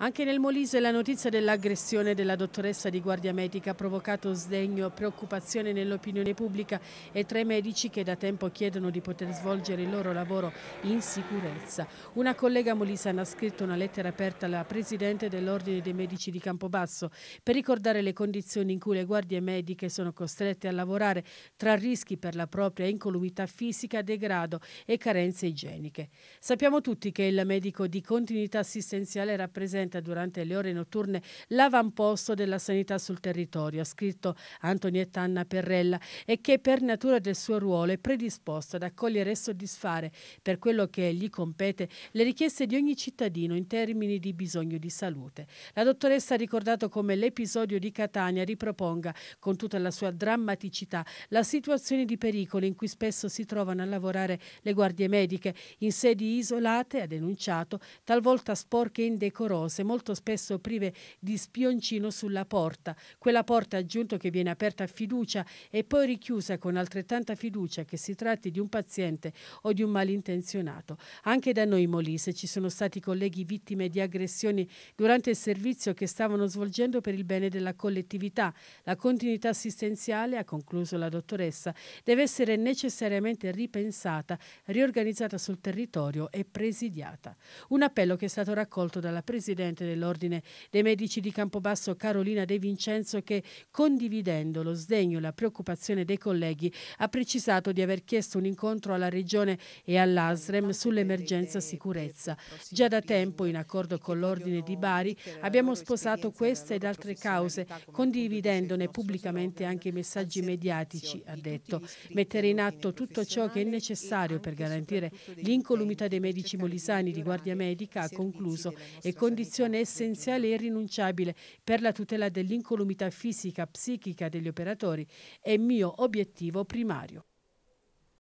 Anche nel Molise la notizia dell'aggressione della dottoressa di guardia medica ha provocato sdegno e preoccupazione nell'opinione pubblica e tra i medici che da tempo chiedono di poter svolgere il loro lavoro in sicurezza. Una collega molisana ha scritto una lettera aperta alla Presidente dell'Ordine dei Medici di Campobasso per ricordare le condizioni in cui le guardie mediche sono costrette a lavorare tra rischi per la propria incolumità fisica, degrado e carenze igieniche. Sappiamo tutti che il medico di continuità assistenziale rappresenta frequenta durante le ore notturne l'avamposto della sanità sul territorio, ha scritto Antonietta Anna Perrella, e che per natura del suo ruolo è predisposto ad accogliere e soddisfare per quello che gli compete le richieste di ogni cittadino in termini di bisogno di salute. La dottoressa ha ricordato come l'episodio di Catania riproponga con tutta la sua drammaticità la situazione di pericolo in cui spesso si trovano a lavorare le guardie mediche in sedi isolate, ha denunciato, talvolta sporche e indecorose grosse, molto spesso prive di spioncino sulla porta, quella porta aggiunto che viene aperta a fiducia e poi richiusa con altrettanta fiducia che si tratti di un paziente o di un malintenzionato. Anche da noi in Molise ci sono stati colleghi vittime di aggressioni durante il servizio che stavano svolgendo per il bene della collettività. La continuità assistenziale, ha concluso la dottoressa, deve essere necessariamente ripensata, riorganizzata sul territorio e presidiata. Un appello che è stato raccolto dalla Presidente presidente dell'Ordine dei Medici di Campobasso Carolina De Vincenzo che condividendo lo sdegno e la preoccupazione dei colleghi ha precisato di aver chiesto un incontro alla Regione e all'ASREM sull'emergenza sicurezza. Già da tempo, in accordo con l'Ordine di Bari, abbiamo sposato questa ed altre cause, condividendone pubblicamente anche i messaggi mediatici, ha detto. Mettere in atto tutto ciò che è necessario per garantire l'incolumità dei medici molisani di guardia medica, ha concluso, e condizionare condizione essenziale e irrinunciabile per la tutela dell'incolumità fisica, e psichica degli operatori è mio obiettivo primario.